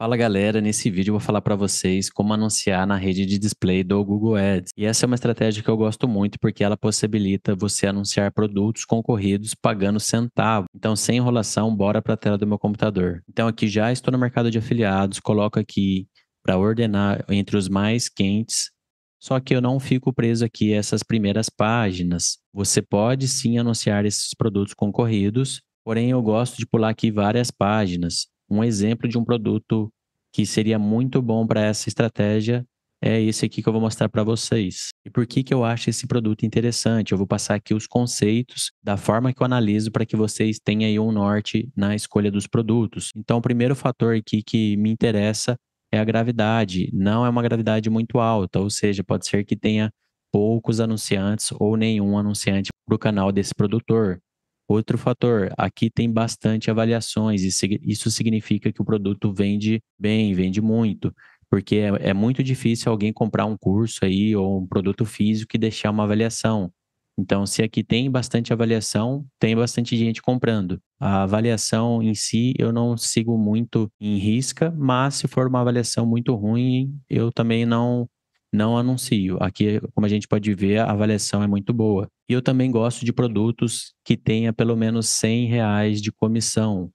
Fala galera, nesse vídeo eu vou falar para vocês como anunciar na rede de display do Google Ads. E essa é uma estratégia que eu gosto muito porque ela possibilita você anunciar produtos concorridos pagando centavo. Então, sem enrolação, bora para a tela do meu computador. Então, aqui já estou no mercado de afiliados, coloco aqui para ordenar entre os mais quentes. Só que eu não fico preso aqui a essas primeiras páginas. Você pode sim anunciar esses produtos concorridos, porém eu gosto de pular aqui várias páginas um exemplo de um produto que seria muito bom para essa estratégia é esse aqui que eu vou mostrar para vocês. E por que, que eu acho esse produto interessante? Eu vou passar aqui os conceitos da forma que eu analiso para que vocês tenham aí um norte na escolha dos produtos. Então, o primeiro fator aqui que me interessa é a gravidade. Não é uma gravidade muito alta, ou seja, pode ser que tenha poucos anunciantes ou nenhum anunciante para o canal desse produtor. Outro fator, aqui tem bastante avaliações, isso significa que o produto vende bem, vende muito, porque é, é muito difícil alguém comprar um curso aí ou um produto físico e deixar uma avaliação. Então, se aqui tem bastante avaliação, tem bastante gente comprando. A avaliação em si eu não sigo muito em risca, mas se for uma avaliação muito ruim, eu também não não anuncio. Aqui, como a gente pode ver, a avaliação é muito boa. E eu também gosto de produtos que tenha pelo menos 100 reais de comissão.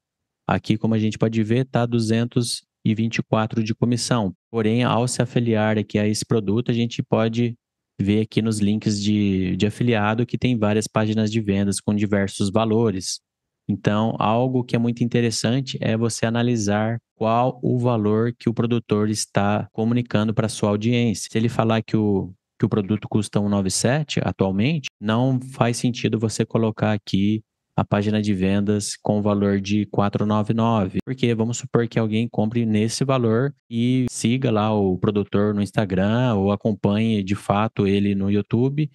Aqui, como a gente pode ver, está 224 de comissão. Porém, ao se afiliar aqui a esse produto, a gente pode ver aqui nos links de, de afiliado que tem várias páginas de vendas com diversos valores. Então, algo que é muito interessante é você analisar qual o valor que o produtor está comunicando para sua audiência. Se ele falar que o que o produto custa 197 atualmente, não faz sentido você colocar aqui a página de vendas com o valor de 499, porque vamos supor que alguém compre nesse valor e siga lá o produtor no Instagram ou acompanhe de fato ele no YouTube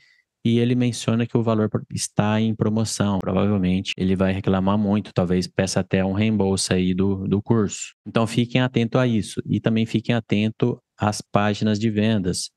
e ele menciona que o valor está em promoção. Provavelmente ele vai reclamar muito, talvez peça até um reembolso aí do, do curso. Então fiquem atento a isso e também fiquem atento às páginas de vendas.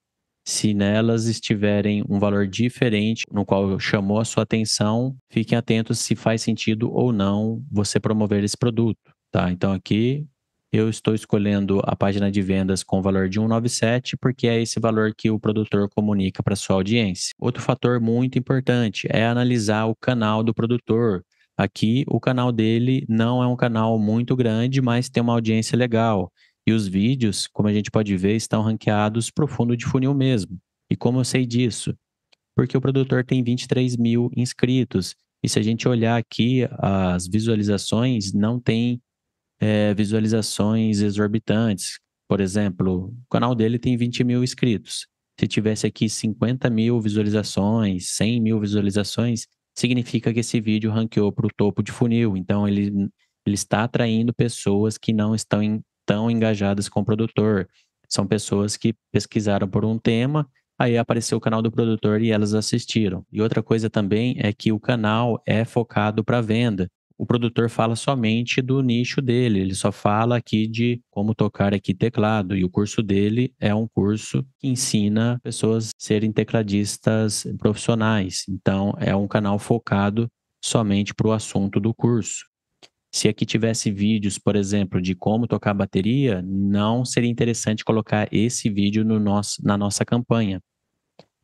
Se nelas estiverem um valor diferente no qual chamou a sua atenção, fiquem atentos se faz sentido ou não você promover esse produto, tá? Então aqui eu estou escolhendo a página de vendas com valor de 197, porque é esse valor que o produtor comunica para sua audiência. Outro fator muito importante é analisar o canal do produtor. Aqui, o canal dele não é um canal muito grande, mas tem uma audiência legal. E os vídeos, como a gente pode ver, estão ranqueados para o fundo de funil mesmo. E como eu sei disso? Porque o produtor tem 23 mil inscritos. E se a gente olhar aqui, as visualizações não tem é, visualizações exorbitantes. Por exemplo, o canal dele tem 20 mil inscritos. Se tivesse aqui 50 mil visualizações, 100 mil visualizações, significa que esse vídeo ranqueou para o topo de funil. Então, ele, ele está atraindo pessoas que não estão em, tão engajadas com o produtor. São pessoas que pesquisaram por um tema, aí apareceu o canal do produtor e elas assistiram. E outra coisa também é que o canal é focado para venda o produtor fala somente do nicho dele, ele só fala aqui de como tocar aqui teclado, e o curso dele é um curso que ensina pessoas a serem tecladistas profissionais. Então, é um canal focado somente para o assunto do curso. Se aqui tivesse vídeos, por exemplo, de como tocar bateria, não seria interessante colocar esse vídeo no nosso, na nossa campanha,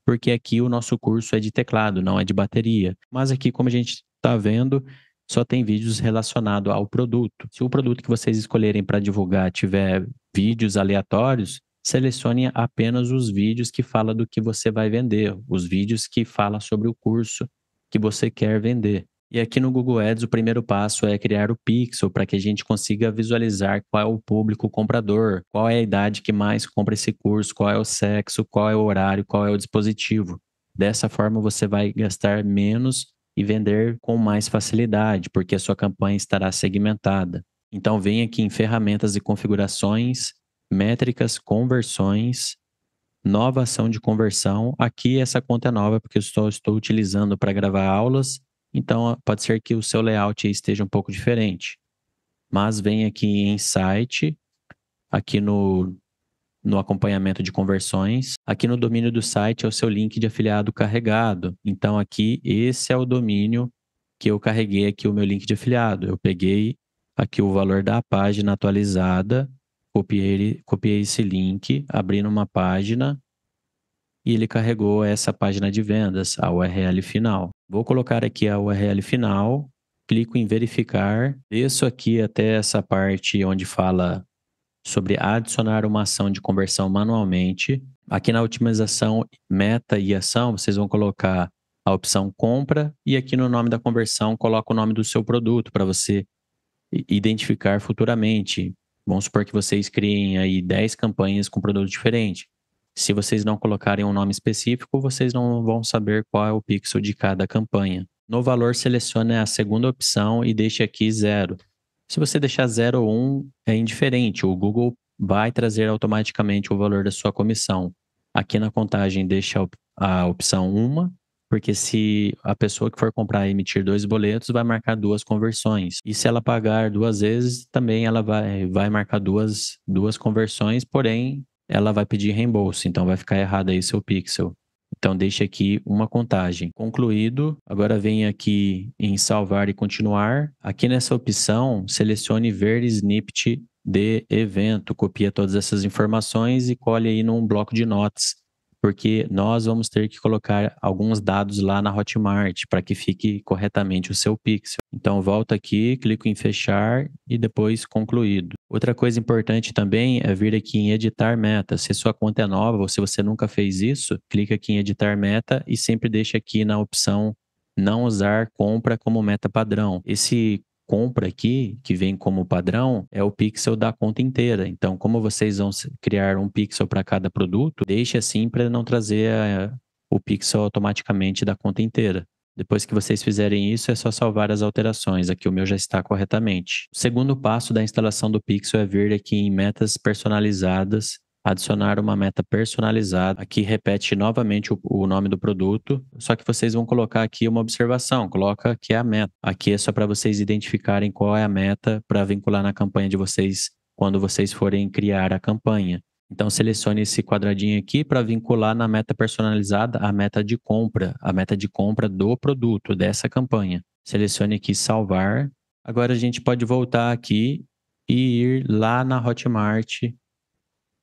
porque aqui o nosso curso é de teclado, não é de bateria. Mas aqui, como a gente está vendo, só tem vídeos relacionados ao produto. Se o produto que vocês escolherem para divulgar tiver vídeos aleatórios, selecione apenas os vídeos que fala do que você vai vender, os vídeos que fala sobre o curso que você quer vender. E aqui no Google Ads, o primeiro passo é criar o pixel para que a gente consiga visualizar qual é o público comprador, qual é a idade que mais compra esse curso, qual é o sexo, qual é o horário, qual é o dispositivo. Dessa forma, você vai gastar menos e vender com mais facilidade, porque a sua campanha estará segmentada. Então, vem aqui em ferramentas e configurações, métricas, conversões, nova ação de conversão. Aqui essa conta é nova, porque eu estou, estou utilizando para gravar aulas, então pode ser que o seu layout esteja um pouco diferente. Mas vem aqui em site, aqui no, no acompanhamento de conversões. Aqui no domínio do site é o seu link de afiliado carregado. Então, aqui, esse é o domínio que eu carreguei aqui o meu link de afiliado. Eu peguei aqui o valor da página atualizada, copiei, copiei esse link, abri numa página e ele carregou essa página de vendas, a URL final. Vou colocar aqui a URL final, clico em verificar, desço aqui até essa parte onde fala sobre adicionar uma ação de conversão manualmente. Aqui na otimização meta e ação, vocês vão colocar a opção compra e aqui no nome da conversão coloca o nome do seu produto para você identificar futuramente. Vamos supor que vocês criem aí 10 campanhas com produto diferente. Se vocês não colocarem um nome específico, vocês não vão saber qual é o pixel de cada campanha. No valor, selecione a segunda opção e deixe aqui zero. Se você deixar 0 ou 1, um, é indiferente. O Google vai trazer automaticamente o valor da sua comissão. Aqui na contagem, deixa a opção 1, porque se a pessoa que for comprar e emitir dois boletos, vai marcar duas conversões. E se ela pagar duas vezes, também ela vai, vai marcar duas, duas conversões, porém, ela vai pedir reembolso. Então, vai ficar errado aí seu pixel. Então, deixe aqui uma contagem. Concluído, agora vem aqui em salvar e continuar. Aqui nessa opção, selecione ver snippet de evento, copia todas essas informações e colhe aí num bloco de notas porque nós vamos ter que colocar alguns dados lá na Hotmart para que fique corretamente o seu pixel. Então, volto aqui, clico em fechar e depois concluído. Outra coisa importante também é vir aqui em editar meta. Se sua conta é nova ou se você nunca fez isso, clica aqui em editar meta e sempre deixa aqui na opção não usar compra como meta padrão. Esse compra aqui, que vem como padrão, é o pixel da conta inteira. Então, como vocês vão criar um pixel para cada produto, deixe assim para não trazer a, eh, o pixel automaticamente da conta inteira. Depois que vocês fizerem isso, é só salvar as alterações. Aqui o meu já está corretamente. O segundo passo da instalação do Pixel é vir aqui em metas personalizadas adicionar uma meta personalizada. Aqui repete novamente o, o nome do produto, só que vocês vão colocar aqui uma observação, coloca que é a meta. Aqui é só para vocês identificarem qual é a meta para vincular na campanha de vocês quando vocês forem criar a campanha. Então, selecione esse quadradinho aqui para vincular na meta personalizada a meta de compra, a meta de compra do produto, dessa campanha. Selecione aqui salvar. Agora a gente pode voltar aqui e ir lá na Hotmart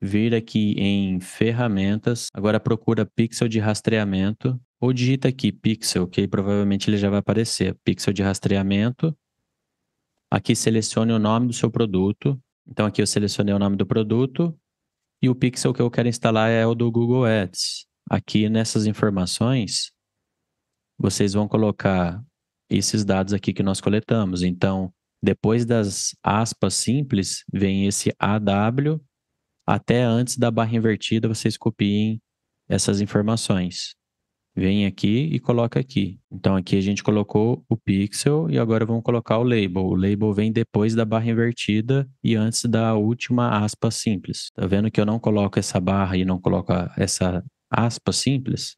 vir aqui em ferramentas, agora procura pixel de rastreamento ou digita aqui pixel, que provavelmente ele já vai aparecer, pixel de rastreamento. Aqui selecione o nome do seu produto. Então aqui eu selecionei o nome do produto e o pixel que eu quero instalar é o do Google Ads. Aqui nessas informações, vocês vão colocar esses dados aqui que nós coletamos. Então, depois das aspas simples, vem esse AW até antes da barra invertida, vocês copiem essas informações. Vem aqui e coloca aqui. Então, aqui a gente colocou o pixel e agora vamos colocar o label. O label vem depois da barra invertida e antes da última aspa simples. Tá vendo que eu não coloco essa barra e não coloco essa aspa simples?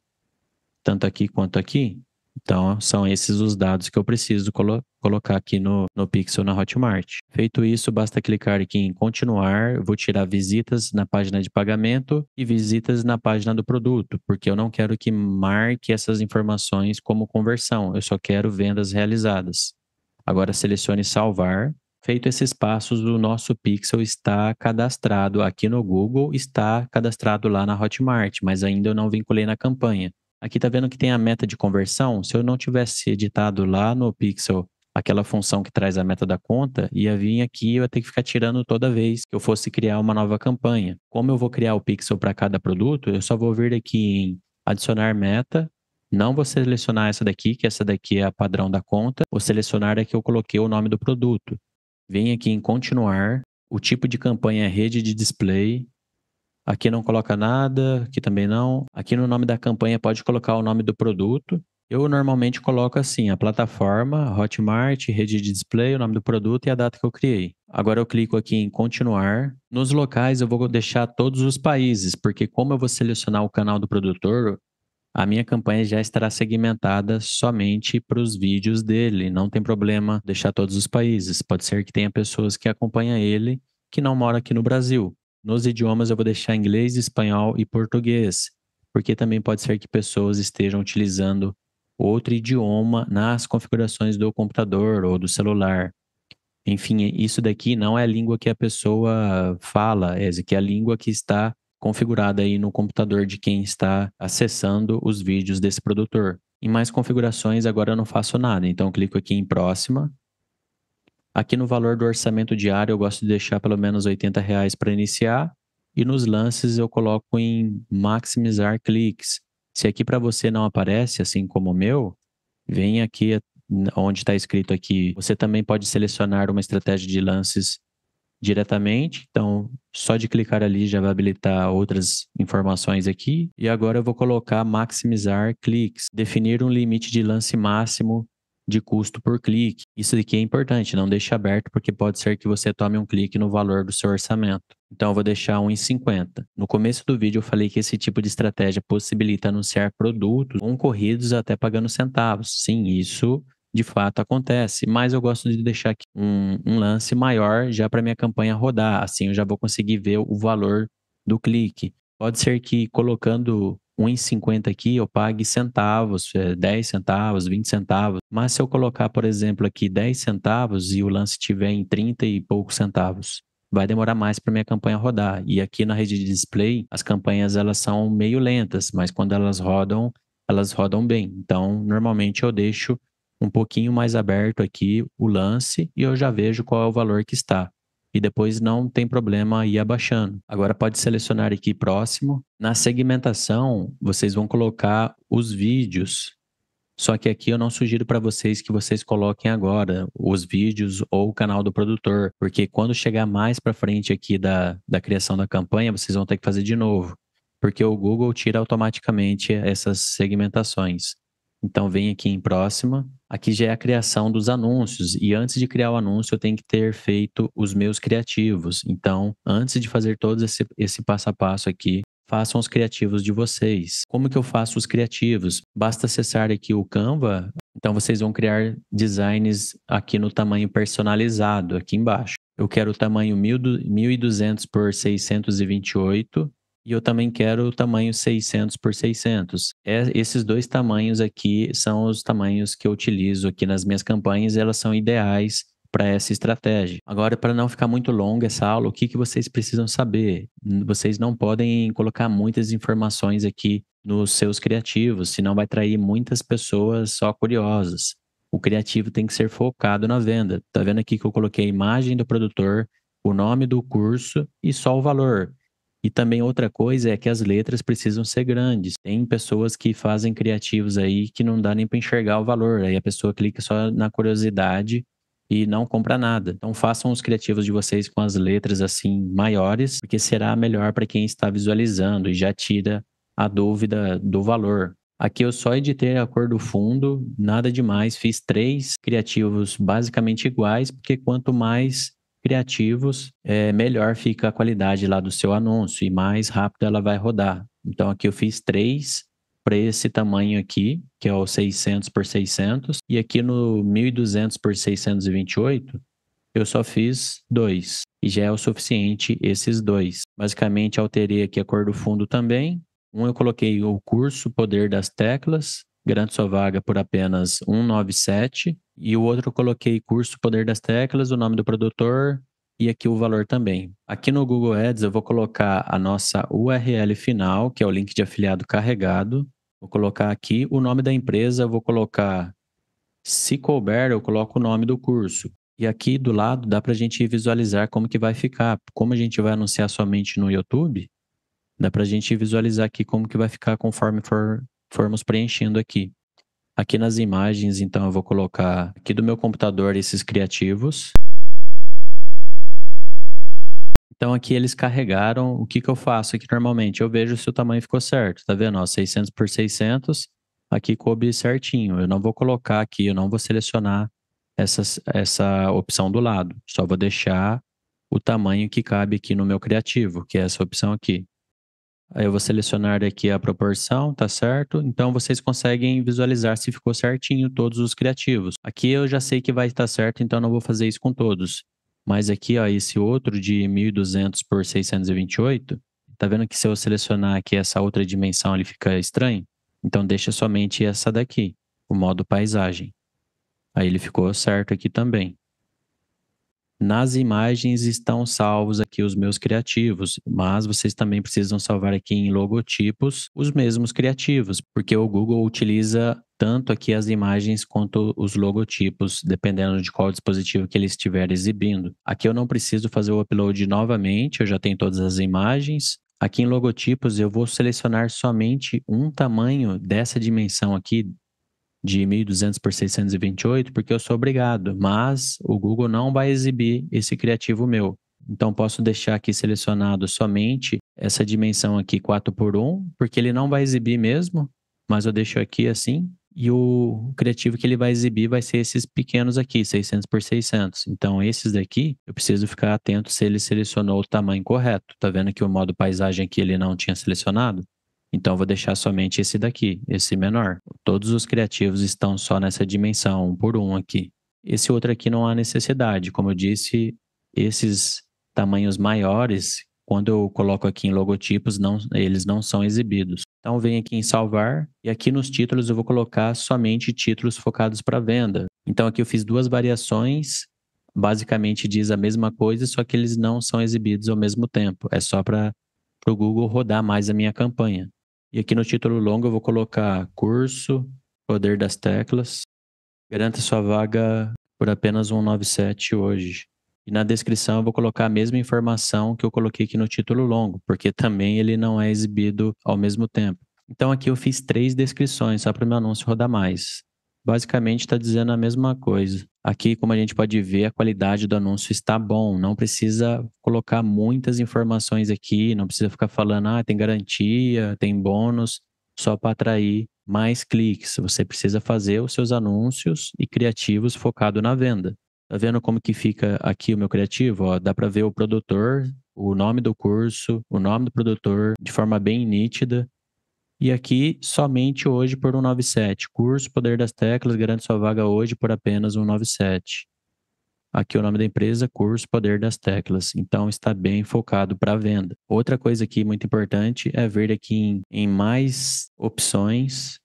Tanto aqui quanto aqui. Então, são esses os dados que eu preciso colo colocar aqui no, no Pixel na Hotmart. Feito isso, basta clicar aqui em continuar. Eu vou tirar visitas na página de pagamento e visitas na página do produto, porque eu não quero que marque essas informações como conversão. Eu só quero vendas realizadas. Agora selecione salvar. Feito esses passos, o nosso pixel está cadastrado aqui no Google, está cadastrado lá na Hotmart, mas ainda eu não vinculei na campanha. Aqui tá vendo que tem a meta de conversão. Se eu não tivesse editado lá no Pixel aquela função que traz a meta da conta, ia vir aqui eu ia ter que ficar tirando toda vez que eu fosse criar uma nova campanha. Como eu vou criar o pixel para cada produto, eu só vou vir aqui em adicionar meta, não vou selecionar essa daqui, que essa daqui é a padrão da conta, vou selecionar a que eu coloquei o nome do produto. Venho aqui em continuar, o tipo de campanha é rede de display, Aqui não coloca nada, aqui também não. Aqui no nome da campanha pode colocar o nome do produto. Eu normalmente coloco assim, a plataforma, Hotmart, rede de display, o nome do produto e a data que eu criei. Agora eu clico aqui em continuar. Nos locais eu vou deixar todos os países, porque como eu vou selecionar o canal do produtor, a minha campanha já estará segmentada somente para os vídeos dele. Não tem problema deixar todos os países. Pode ser que tenha pessoas que acompanham ele que não moram aqui no Brasil. Nos idiomas eu vou deixar inglês, espanhol e português, porque também pode ser que pessoas estejam utilizando outro idioma nas configurações do computador ou do celular. Enfim, isso daqui não é a língua que a pessoa fala, é que é a língua que está configurada aí no computador de quem está acessando os vídeos desse produtor. Em mais configurações agora eu não faço nada, então clico aqui em próxima Aqui no valor do orçamento diário, eu gosto de deixar pelo menos 80 reais para iniciar. E nos lances eu coloco em maximizar cliques. Se aqui para você não aparece, assim como o meu, vem aqui onde está escrito aqui. Você também pode selecionar uma estratégia de lances diretamente. Então, só de clicar ali já vai habilitar outras informações aqui. E agora eu vou colocar maximizar cliques, definir um limite de lance máximo de custo por clique. Isso aqui é importante, não deixe aberto, porque pode ser que você tome um clique no valor do seu orçamento. Então, eu vou deixar 1,50. No começo do vídeo, eu falei que esse tipo de estratégia possibilita anunciar produtos concorridos até pagando centavos. Sim, isso de fato acontece, mas eu gosto de deixar aqui um, um lance maior já para minha campanha rodar. Assim, eu já vou conseguir ver o valor do clique. Pode ser que colocando 1,50 aqui eu pague centavos, 10 é, centavos, 20 centavos. Mas se eu colocar, por exemplo, aqui 10 centavos e o lance estiver em 30 e poucos centavos, vai demorar mais para minha campanha rodar. E aqui na rede de display, as campanhas elas são meio lentas, mas quando elas rodam, elas rodam bem. Então, normalmente eu deixo um pouquinho mais aberto aqui o lance e eu já vejo qual é o valor que está e depois não tem problema ir abaixando. Agora pode selecionar aqui próximo. Na segmentação, vocês vão colocar os vídeos. Só que aqui eu não sugiro para vocês que vocês coloquem agora os vídeos ou o canal do produtor, porque quando chegar mais para frente aqui da, da criação da campanha, vocês vão ter que fazer de novo, porque o Google tira automaticamente essas segmentações. Então vem aqui em próxima, Aqui já é a criação dos anúncios, e antes de criar o anúncio, eu tenho que ter feito os meus criativos. Então, antes de fazer todo esse, esse passo a passo aqui, façam os criativos de vocês. Como que eu faço os criativos? Basta acessar aqui o Canva, então vocês vão criar designs aqui no tamanho personalizado, aqui embaixo. Eu quero o tamanho 1200 por 628 e eu também quero o tamanho 600 por 600. É, esses dois tamanhos aqui são os tamanhos que eu utilizo aqui nas minhas campanhas, elas são ideais para essa estratégia. Agora, para não ficar muito longa essa aula, o que, que vocês precisam saber? Vocês não podem colocar muitas informações aqui nos seus criativos, senão vai atrair muitas pessoas só curiosas. O criativo tem que ser focado na venda. Tá vendo aqui que eu coloquei a imagem do produtor, o nome do curso e só o valor. E também outra coisa é que as letras precisam ser grandes. Tem pessoas que fazem criativos aí que não dá nem para enxergar o valor. Aí a pessoa clica só na curiosidade e não compra nada. Então façam os criativos de vocês com as letras assim maiores, porque será melhor para quem está visualizando e já tira a dúvida do valor. Aqui eu só editei a cor do fundo, nada demais. Fiz três criativos basicamente iguais, porque quanto mais criativos, é, melhor fica a qualidade lá do seu anúncio e mais rápido ela vai rodar. Então aqui eu fiz três para esse tamanho aqui, que é o 600 por 600, e aqui no 1200 por 628 eu só fiz dois e já é o suficiente esses dois. Basicamente alterei aqui a cor do fundo também. Um eu coloquei o curso Poder das Teclas, garanto sua vaga por apenas 197 e o outro eu coloquei curso Poder das Teclas, o nome do produtor e aqui o valor também. Aqui no Google Ads eu vou colocar a nossa URL final, que é o link de afiliado carregado. Vou colocar aqui o nome da empresa, vou colocar se couber, eu coloco o nome do curso. E aqui do lado dá para a gente visualizar como que vai ficar. Como a gente vai anunciar somente no YouTube, dá para a gente visualizar aqui como que vai ficar conforme for, formos preenchendo aqui. Aqui nas imagens, então, eu vou colocar aqui do meu computador esses criativos. Então aqui eles carregaram, o que, que eu faço aqui normalmente? Eu vejo se o tamanho ficou certo, tá vendo? Ó, 600 por 600, aqui coube certinho. Eu não vou colocar aqui, eu não vou selecionar essa, essa opção do lado. Só vou deixar o tamanho que cabe aqui no meu criativo, que é essa opção aqui. Aí eu vou selecionar aqui a proporção, tá certo? Então vocês conseguem visualizar se ficou certinho todos os criativos. Aqui eu já sei que vai estar certo, então não vou fazer isso com todos. Mas aqui, ó, esse outro de 1200 por 628, tá vendo que se eu selecionar aqui essa outra dimensão, ele fica estranho? Então deixa somente essa daqui, o modo paisagem. Aí ele ficou certo aqui também. Nas imagens estão salvos aqui os meus criativos, mas vocês também precisam salvar aqui em logotipos os mesmos criativos, porque o Google utiliza tanto aqui as imagens quanto os logotipos, dependendo de qual dispositivo que ele estiver exibindo. Aqui eu não preciso fazer o upload novamente, eu já tenho todas as imagens. Aqui em logotipos eu vou selecionar somente um tamanho dessa dimensão aqui, de 1.200 por 628 porque eu sou obrigado, mas o Google não vai exibir esse criativo meu. Então, posso deixar aqui selecionado somente essa dimensão aqui 4 por 1 porque ele não vai exibir mesmo, mas eu deixo aqui assim. E o criativo que ele vai exibir vai ser esses pequenos aqui, 600 por 600. Então, esses daqui, eu preciso ficar atento se ele selecionou o tamanho correto. Tá vendo que o modo paisagem aqui ele não tinha selecionado? Então vou deixar somente esse daqui, esse menor. Todos os criativos estão só nessa dimensão, um por um aqui. Esse outro aqui não há necessidade. Como eu disse, esses tamanhos maiores, quando eu coloco aqui em logotipos, não, eles não são exibidos. Então vem aqui em salvar e aqui nos títulos eu vou colocar somente títulos focados para venda. Então aqui eu fiz duas variações, basicamente diz a mesma coisa, só que eles não são exibidos ao mesmo tempo. É só para o Google rodar mais a minha campanha. E aqui no título longo eu vou colocar curso, poder das teclas. Garanta sua vaga por apenas 197 hoje. E na descrição eu vou colocar a mesma informação que eu coloquei aqui no título longo, porque também ele não é exibido ao mesmo tempo. Então aqui eu fiz três descrições só para o meu anúncio rodar mais. Basicamente está dizendo a mesma coisa. Aqui, como a gente pode ver, a qualidade do anúncio está bom. Não precisa colocar muitas informações aqui, não precisa ficar falando, ah, tem garantia, tem bônus, só para atrair mais cliques. Você precisa fazer os seus anúncios e criativos focado na venda. Tá vendo como que fica aqui o meu criativo? Ó, dá para ver o produtor, o nome do curso, o nome do produtor de forma bem nítida. E aqui, somente hoje por 197. Curso Poder das Teclas garante sua vaga hoje por apenas 197. Aqui o nome da empresa, Curso Poder das Teclas. Então, está bem focado para venda. Outra coisa aqui muito importante é ver aqui em, em mais opções,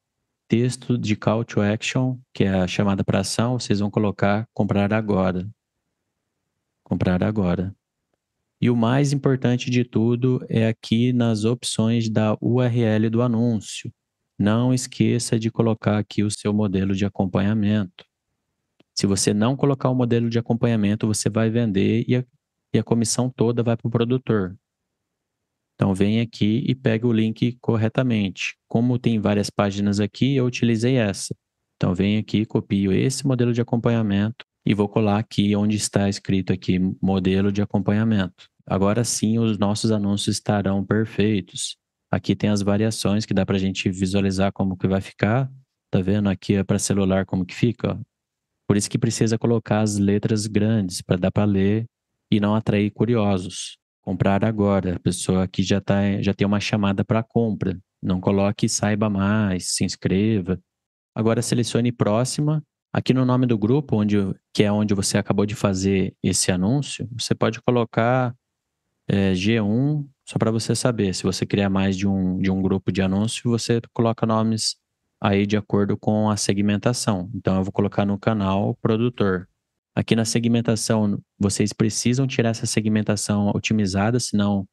texto de Call to Action, que é a chamada para ação, vocês vão colocar comprar agora. Comprar agora. E o mais importante de tudo é aqui nas opções da URL do anúncio. Não esqueça de colocar aqui o seu modelo de acompanhamento. Se você não colocar o modelo de acompanhamento, você vai vender e a, e a comissão toda vai para o produtor. Então, vem aqui e pega o link corretamente. Como tem várias páginas aqui, eu utilizei essa. Então, vem aqui, copio esse modelo de acompanhamento e vou colar aqui onde está escrito aqui modelo de acompanhamento agora sim os nossos anúncios estarão perfeitos. Aqui tem as variações que dá para a gente visualizar como que vai ficar. Tá vendo aqui é para celular como que fica? Ó. Por isso que precisa colocar as letras grandes para dar para ler e não atrair curiosos. Comprar agora, a pessoa que já, tá, já tem uma chamada para compra. Não coloque saiba mais, se inscreva. Agora selecione próxima. Aqui no nome do grupo, onde, que é onde você acabou de fazer esse anúncio, você pode colocar é, G1, só para você saber. Se você criar mais de um, de um grupo de anúncio, você coloca nomes aí de acordo com a segmentação. Então, eu vou colocar no canal produtor. Aqui na segmentação, vocês precisam tirar essa segmentação otimizada, senão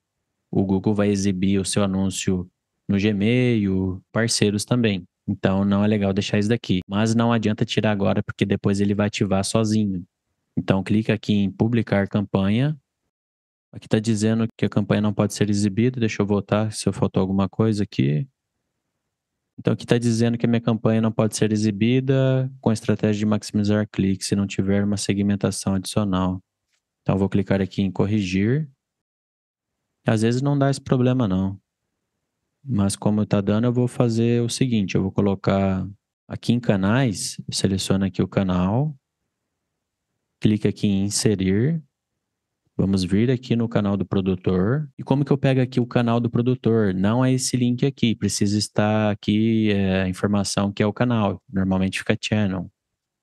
o Google vai exibir o seu anúncio no Gmail, parceiros também. Então, não é legal deixar isso daqui. Mas não adianta tirar agora, porque depois ele vai ativar sozinho. Então, clica aqui em publicar campanha Aqui está dizendo que a campanha não pode ser exibida. Deixa eu voltar se eu faltou alguma coisa aqui. Então, aqui está dizendo que a minha campanha não pode ser exibida com a estratégia de maximizar clique se não tiver uma segmentação adicional. Então, vou clicar aqui em corrigir. Às vezes não dá esse problema, não. Mas como está dando, eu vou fazer o seguinte, eu vou colocar aqui em canais, seleciona aqui o canal, clica aqui em inserir, Vamos vir aqui no canal do produtor. E como que eu pego aqui o canal do produtor? Não é esse link aqui, precisa estar aqui é, a informação que é o canal. Normalmente fica channel.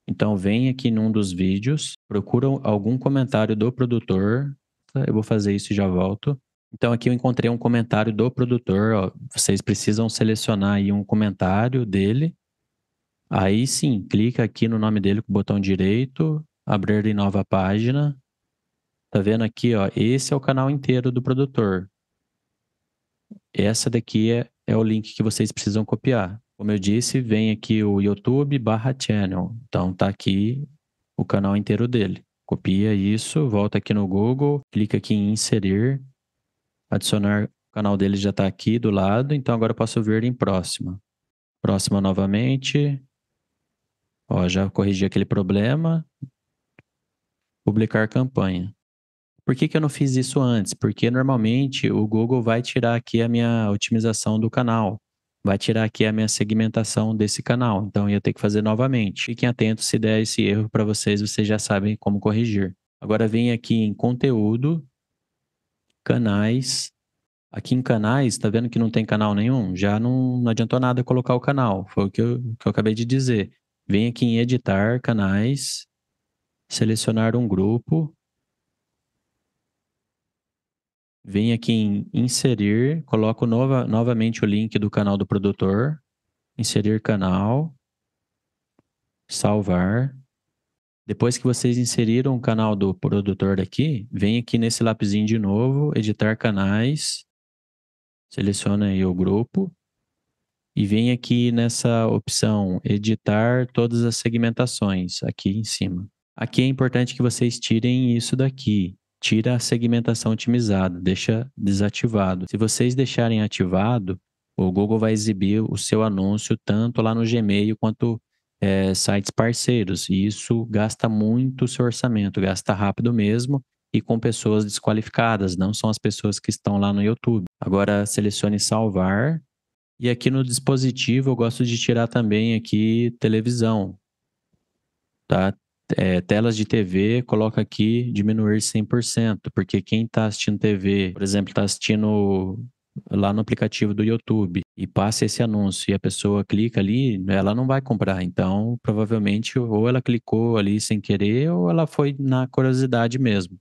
Então vem aqui num dos vídeos, procura algum comentário do produtor. Ah, eu vou fazer isso e já volto. Então aqui eu encontrei um comentário do produtor. Ó, vocês precisam selecionar aí um comentário dele. Aí sim, clica aqui no nome dele com o botão direito, abrir em nova página. Tá vendo aqui, ó? Esse é o canal inteiro do produtor. Essa daqui é, é o link que vocês precisam copiar. Como eu disse, vem aqui o YouTube barra channel. Então tá aqui o canal inteiro dele. Copia isso, volta aqui no Google, clica aqui em inserir, adicionar o canal dele já está aqui do lado, então agora eu posso vir em próxima. Próxima novamente. Ó, já corrigi aquele problema. Publicar campanha. Por que, que eu não fiz isso antes? Porque normalmente o Google vai tirar aqui a minha otimização do canal, vai tirar aqui a minha segmentação desse canal. Então, eu ia ter que fazer novamente. Fiquem atentos, se der esse erro para vocês, vocês já sabem como corrigir. Agora, vem aqui em conteúdo, canais. Aqui em canais, está vendo que não tem canal nenhum? Já não, não adiantou nada colocar o canal, foi o que eu, que eu acabei de dizer. Vem aqui em editar canais, selecionar um grupo, Vem aqui em inserir, coloco nova, novamente o link do canal do produtor, inserir canal, salvar. Depois que vocês inseriram o canal do produtor aqui, vem aqui nesse lapisinho de novo, editar canais, seleciona aí o grupo e vem aqui nessa opção editar todas as segmentações aqui em cima. Aqui é importante que vocês tirem isso daqui, tira a segmentação otimizada, deixa desativado. Se vocês deixarem ativado, o Google vai exibir o seu anúncio tanto lá no Gmail quanto é, sites parceiros. E isso gasta muito o seu orçamento, gasta rápido mesmo e com pessoas desqualificadas, não são as pessoas que estão lá no YouTube. Agora selecione salvar. E aqui no dispositivo eu gosto de tirar também aqui televisão. Tá? é, telas de TV, coloca aqui diminuir 100%, porque quem está assistindo TV, por exemplo, está assistindo lá no aplicativo do YouTube e passa esse anúncio e a pessoa clica ali, ela não vai comprar. Então, provavelmente, ou ela clicou ali sem querer, ou ela foi na curiosidade mesmo.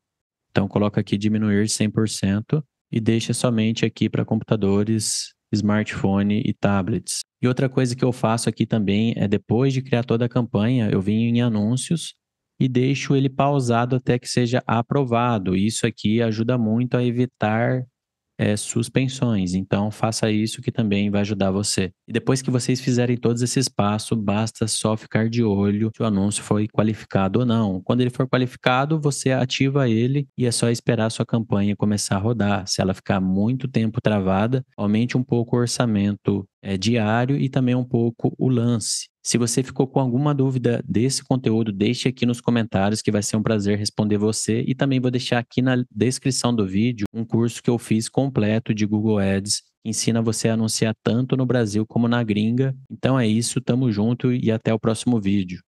Então, coloca aqui diminuir 100% e deixa somente aqui para computadores, smartphone e tablets. E outra coisa que eu faço aqui também é depois de criar toda a campanha, eu venho em anúncios e deixo ele pausado até que seja aprovado. Isso aqui ajuda muito a evitar é, suspensões. Então, faça isso que também vai ajudar você. E depois que vocês fizerem todos esses passos, basta só ficar de olho se o anúncio foi qualificado ou não. Quando ele for qualificado, você ativa ele e é só esperar a sua campanha começar a rodar. Se ela ficar muito tempo travada, aumente um pouco o orçamento é, diário e também um pouco o lance. Se você ficou com alguma dúvida desse conteúdo, deixe aqui nos comentários que vai ser um prazer responder você e também vou deixar aqui na descrição do vídeo um curso que eu fiz completo de Google Ads que ensina você a anunciar tanto no Brasil como na gringa. Então é isso, tamo junto e até o próximo vídeo.